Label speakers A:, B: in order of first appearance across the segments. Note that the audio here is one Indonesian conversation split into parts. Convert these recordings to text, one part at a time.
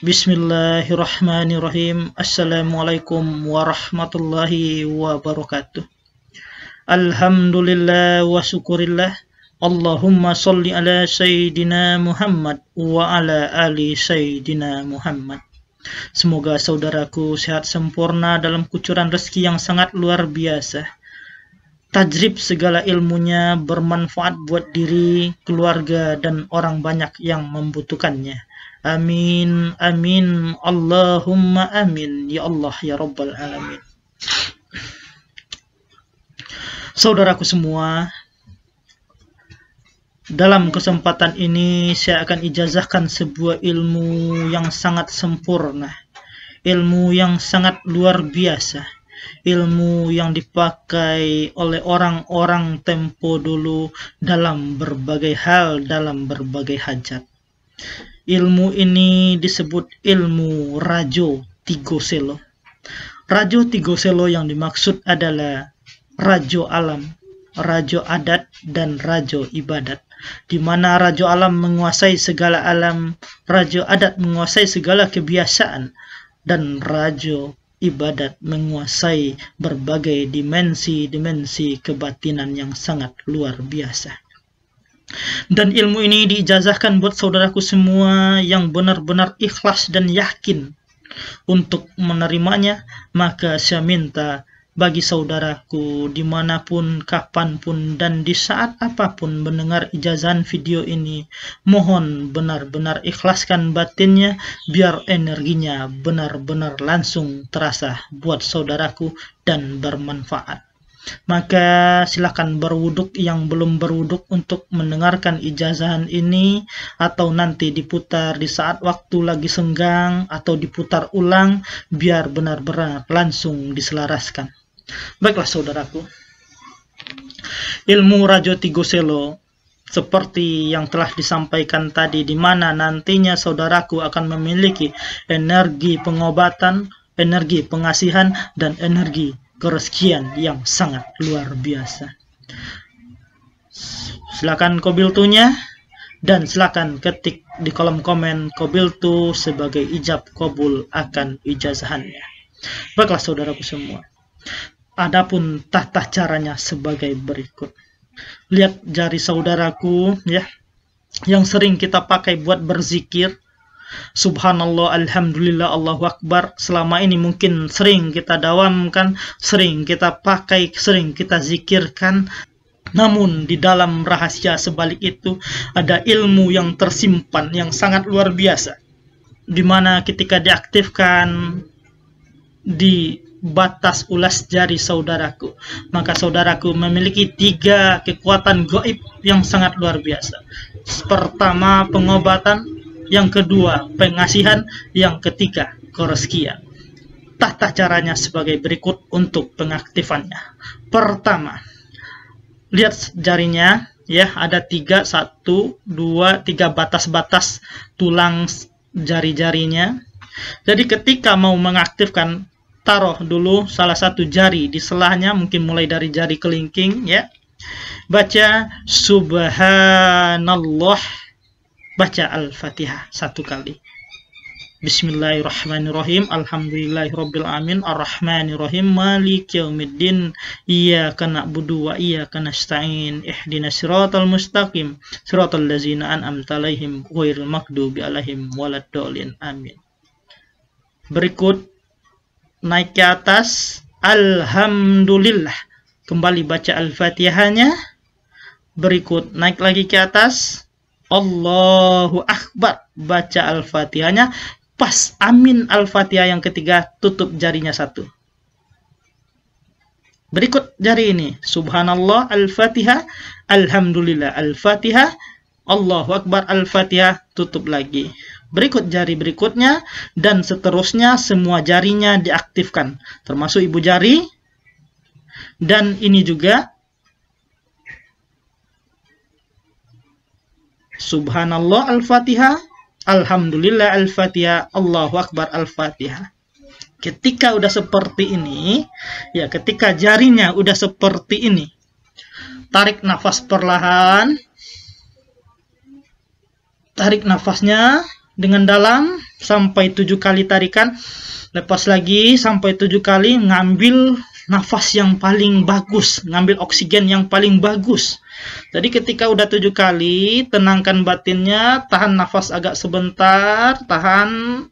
A: Bismillahirrahmanirrahim. Assalamualaikum warahmatullahi wabarakatuh. Alhamdulillah wa syukurillah. Allahumma salli ala Sayyidina Muhammad wa ala ali Sayyidina Muhammad. Semoga saudaraku sehat sempurna dalam kucuran rezeki yang sangat luar biasa tajrib segala ilmunya bermanfaat buat diri, keluarga, dan orang banyak yang membutuhkannya. Amin, amin, Allahumma amin, ya Allah, ya Rabbal Alamin. Saudaraku semua, dalam kesempatan ini saya akan ijazahkan sebuah ilmu yang sangat sempurna, ilmu yang sangat luar biasa ilmu yang dipakai oleh orang-orang tempo dulu dalam berbagai hal, dalam berbagai hajat. Ilmu ini disebut ilmu Rajo Tigoselo. Rajo Tigoselo yang dimaksud adalah Rajo Alam, Rajo Adat, dan Rajo Ibadat di mana rajo Alam menguasai segala alam, rajo Adat menguasai segala kebiasaan, dan rajo ibadat menguasai berbagai dimensi-dimensi kebatinan yang sangat luar biasa. Dan ilmu ini diijazahkan buat saudaraku semua yang benar-benar ikhlas dan yakin untuk menerimanya, maka saya minta bagi saudaraku dimanapun, kapanpun, dan di saat apapun mendengar ijazan video ini. Mohon benar-benar ikhlaskan batinnya biar energinya benar-benar langsung terasa buat saudaraku dan bermanfaat. Maka silakan berwuduk yang belum berwuduk untuk mendengarkan ijazahan ini atau nanti diputar di saat waktu lagi senggang atau diputar ulang biar benar-benar langsung diselaraskan. Baiklah saudaraku, ilmu Rajo Tigoselo seperti yang telah disampaikan tadi, di mana nantinya saudaraku akan memiliki energi pengobatan, energi pengasihan, dan energi kereskian yang sangat luar biasa. Silakan kobiltunya dan silakan ketik di kolom komen kobiltu sebagai ijab kobul akan ijazahannya. Baiklah saudaraku semua. Adapun tata caranya sebagai berikut. Lihat jari saudaraku ya yang sering kita pakai buat berzikir. Subhanallah, Alhamdulillah, Allahu Akbar. Selama ini mungkin sering kita dawamkan, sering kita pakai, sering kita zikirkan. Namun di dalam rahasia sebalik itu ada ilmu yang tersimpan yang sangat luar biasa. Dimana ketika diaktifkan di batas ulas jari saudaraku. Maka saudaraku memiliki tiga kekuatan goib yang sangat luar biasa. Pertama, pengobatan. Yang kedua, pengasihan. Yang ketiga, koroskia. Tata caranya sebagai berikut untuk pengaktifannya. Pertama, lihat jarinya ya ada tiga satu dua tiga batas-batas tulang jari-jarinya jadi ketika mau mengaktifkan taruh dulu salah satu jari di selahnya mungkin mulai dari jari kelingking ya baca subhanallah baca al-fatihah satu kali Bismillahirrahmanirrahim Alhamdulillahirrabbilamin Ar-Rahmanirrahim maliki yaumiddin Iyaka na'budu wa iyaka nasta'in Ihdina siratal mustaqim siratal lazinaan an'amta alaihim makdubi maghdubi alaihim waladdallin amin Berikut naik ke atas alhamdulillah kembali baca al-fatihahnya berikut naik lagi ke atas Allahu akbar baca al-fatihahnya pas amin al-fatihah yang ketiga tutup jarinya satu berikut jari ini subhanallah al-fatihah alhamdulillah al-fatihah Allahu akbar al-fatihah tutup lagi Berikut jari berikutnya dan seterusnya semua jarinya diaktifkan, termasuk ibu jari dan ini juga Subhanallah Al-Fatihah, Alhamdulillah Al-Fatihah, Allahu Akbar Al-Fatihah. Ketika udah seperti ini, ya ketika jarinya udah seperti ini, tarik nafas perlahan, tarik nafasnya, dengan dalam sampai tujuh kali tarikan lepas lagi sampai tujuh kali ngambil nafas yang paling bagus ngambil oksigen yang paling bagus jadi ketika udah tujuh kali tenangkan batinnya tahan nafas agak sebentar tahan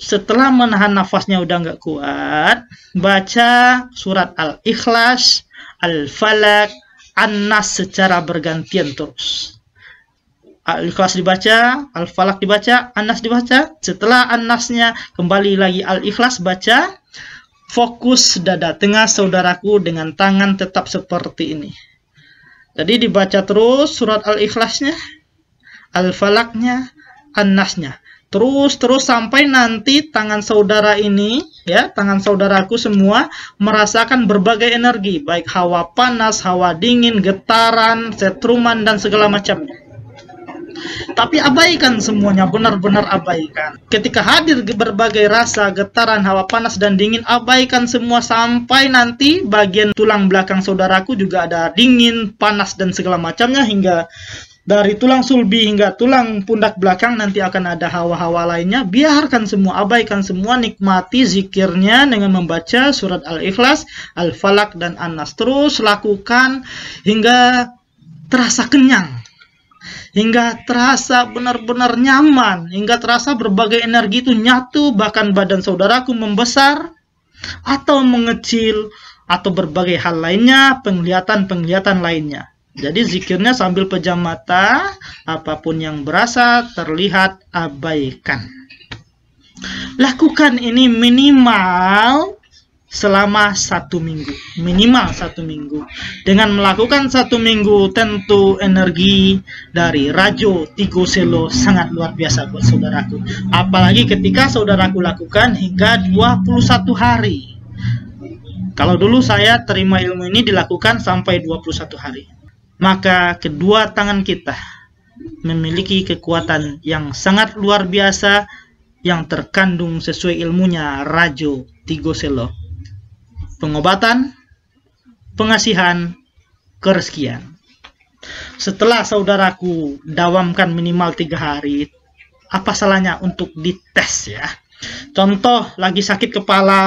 A: setelah menahan nafasnya udah nggak kuat baca surat al-ikhlas al-falak Anas secara bergantian terus. Al-Ikhlas dibaca, Al-Falak dibaca, Anas dibaca. Setelah Anasnya kembali lagi Al-Ikhlas baca, fokus dada tengah saudaraku dengan tangan tetap seperti ini. Jadi dibaca terus surat Al-Ikhlasnya, Al-Falaknya, an terus terus sampai nanti tangan saudara ini ya tangan saudaraku semua merasakan berbagai energi baik hawa panas, hawa dingin, getaran, setruman dan segala macamnya. Tapi abaikan semuanya, benar-benar abaikan. Ketika hadir berbagai rasa, getaran, hawa panas dan dingin, abaikan semua sampai nanti bagian tulang belakang saudaraku juga ada dingin, panas dan segala macamnya hingga dari tulang sulbi hingga tulang pundak belakang nanti akan ada hawa-hawa lainnya. Biarkan semua, abaikan semua, nikmati zikirnya dengan membaca surat Al-Ikhlas, Al-Falak, dan An-Nas. Terus lakukan hingga terasa kenyang. Hingga terasa benar-benar nyaman, hingga terasa berbagai energi itu nyatu, bahkan badan saudaraku membesar atau mengecil, atau berbagai hal lainnya, penglihatan-penglihatan lainnya. Jadi zikirnya sambil pejam mata, apapun yang berasa terlihat abaikan. Lakukan ini minimal selama satu minggu, minimal satu minggu. Dengan melakukan satu minggu, tentu energi dari Rajo Tigo Selo sangat luar biasa buat saudaraku. Apalagi ketika saudaraku lakukan hingga 21 hari. Kalau dulu saya terima ilmu ini dilakukan sampai 21 hari maka kedua tangan kita memiliki kekuatan yang sangat luar biasa yang terkandung sesuai ilmunya Rajo Tigoselo. Pengobatan, pengasihan, kereskian. Setelah saudaraku dawamkan minimal tiga hari, apa salahnya untuk dites ya? Contoh, lagi sakit kepala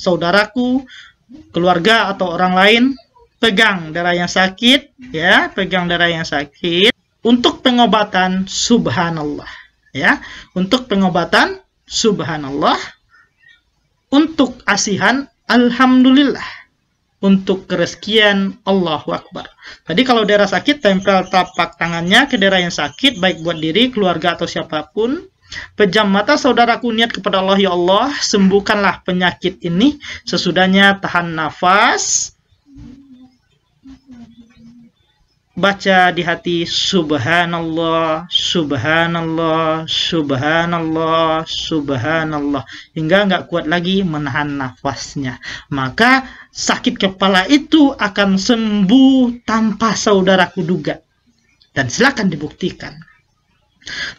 A: saudaraku, keluarga atau orang lain, pegang darah yang sakit, ya, pegang darah yang sakit untuk pengobatan subhanallah, ya, untuk pengobatan subhanallah, untuk asihan alhamdulillah, untuk kereskian Allah Akbar. Tadi kalau daerah sakit tempel tapak tangannya ke daerah yang sakit baik buat diri, keluarga atau siapapun Pejam mata saudaraku niat kepada Allah, ya Allah, sembuhkanlah penyakit ini. Sesudahnya tahan nafas, baca di hati subhanallah subhanallah subhanallah subhanallah hingga nggak kuat lagi menahan nafasnya maka sakit kepala itu akan sembuh tanpa saudaraku duga dan silakan dibuktikan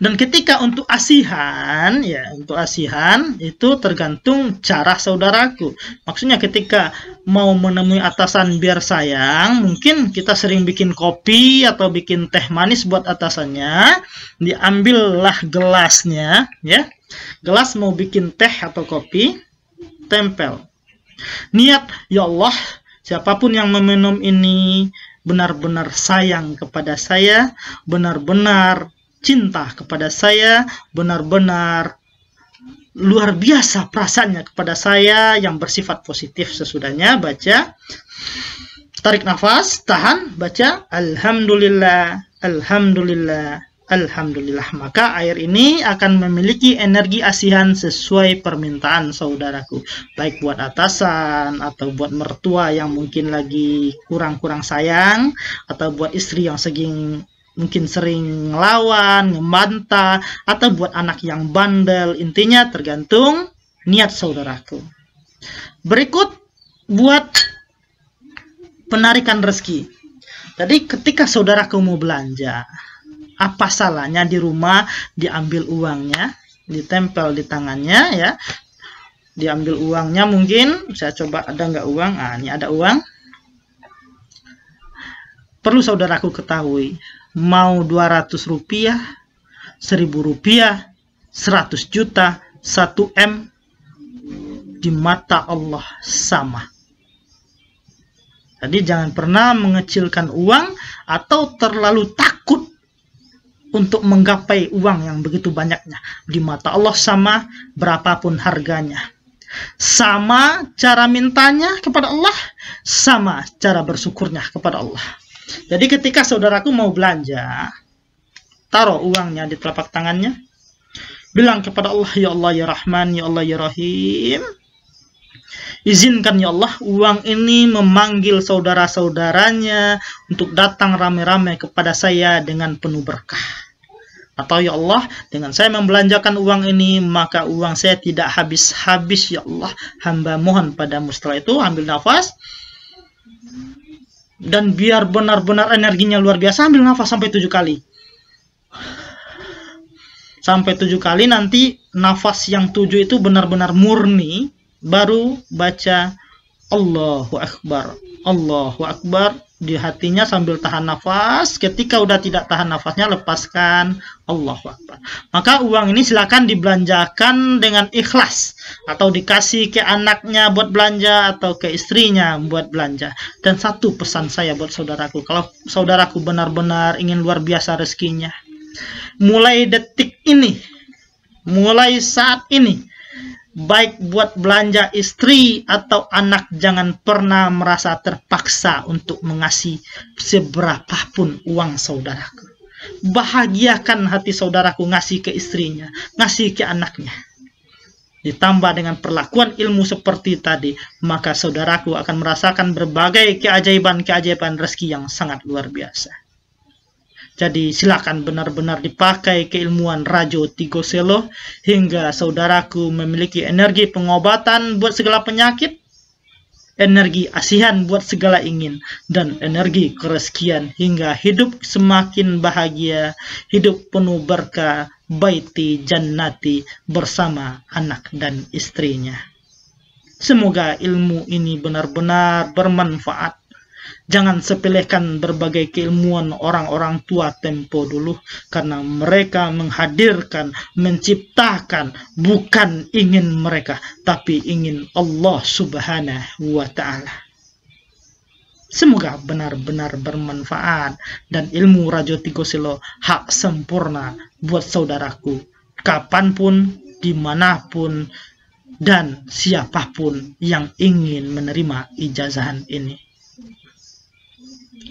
A: dan ketika untuk asihan ya untuk asihan itu tergantung cara saudaraku maksudnya ketika mau menemui atasan biar sayang, mungkin kita sering bikin kopi atau bikin teh manis buat atasannya, diambillah gelasnya, ya. Gelas mau bikin teh atau kopi, tempel. Niat, ya Allah, siapapun yang meminum ini benar-benar sayang kepada saya, benar-benar cinta kepada saya, benar-benar luar biasa perasaannya kepada saya yang bersifat positif sesudahnya baca tarik nafas tahan baca alhamdulillah alhamdulillah alhamdulillah maka air ini akan memiliki energi asihan sesuai permintaan saudaraku baik buat atasan atau buat mertua yang mungkin lagi kurang-kurang sayang atau buat istri yang seging mungkin sering ngelawan, ngebantah, atau buat anak yang bandel. Intinya tergantung niat saudaraku. Berikut buat penarikan rezeki. Jadi ketika saudaraku mau belanja, apa salahnya di rumah diambil uangnya, ditempel di tangannya ya, diambil uangnya mungkin saya coba ada nggak uang ah ini ada uang perlu saudaraku ketahui mau 200 rupiah, 1000 rupiah, 100 juta, 1 M, di mata Allah sama. Jadi jangan pernah mengecilkan uang atau terlalu takut untuk menggapai uang yang begitu banyaknya. Di mata Allah sama berapapun harganya. Sama cara mintanya kepada Allah, sama cara bersyukurnya kepada Allah. Jadi ketika saudaraku mau belanja, taruh uangnya di telapak tangannya. Bilang kepada Allah, Ya Allah, Ya Rahman, Ya Allah, Ya Rahim. Izinkan ya Allah uang ini memanggil saudara-saudaranya untuk datang rame-rame kepada saya dengan penuh berkah. Atau ya Allah, dengan saya membelanjakan uang ini, maka uang saya tidak habis-habis ya Allah. Hamba mohon padamu setelah itu, ambil nafas dan biar benar-benar energinya luar biasa ambil nafas sampai tujuh kali sampai tujuh kali nanti nafas yang tujuh itu benar-benar murni baru baca Allahu Akbar Allahu Akbar di hatinya sambil tahan nafas. Ketika udah tidak tahan nafasnya, lepaskan. Allah Akbar. Maka uang ini silakan dibelanjakan dengan ikhlas. Atau dikasih ke anaknya buat belanja, atau ke istrinya buat belanja. Dan satu pesan saya buat saudaraku. Kalau saudaraku benar-benar ingin luar biasa rezekinya. Mulai detik ini, mulai saat ini, baik buat belanja istri atau anak jangan pernah merasa terpaksa untuk mengasih seberapapun uang saudaraku bahagiakan hati saudaraku ngasih ke istrinya ngasih ke anaknya ditambah dengan perlakuan ilmu seperti tadi maka saudaraku akan merasakan berbagai keajaiban-keajaiban rezeki yang sangat luar biasa jadi silakan benar-benar dipakai keilmuan Rajo Tigo Selo hingga saudaraku memiliki energi pengobatan buat segala penyakit, energi asihan buat segala ingin, dan energi kereskian hingga hidup semakin bahagia, hidup penuh berkah, baiti jannati bersama anak dan istrinya. Semoga ilmu ini benar-benar bermanfaat Jangan sepelekan berbagai keilmuan orang-orang tua tempo dulu karena mereka menghadirkan, menciptakan bukan ingin mereka tapi ingin Allah Subhanahu wa taala. Semoga benar-benar bermanfaat dan ilmu Rajo Tigo hak sempurna buat saudaraku kapanpun, dimanapun, dan siapapun yang ingin menerima ijazahan ini.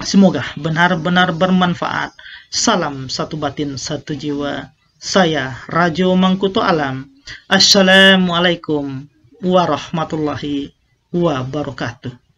A: Semoga benar-benar bermanfaat. Salam satu batin satu jiwa. Saya Rajo Mangkuto Alam. Assalamualaikum warahmatullahi wabarakatuh.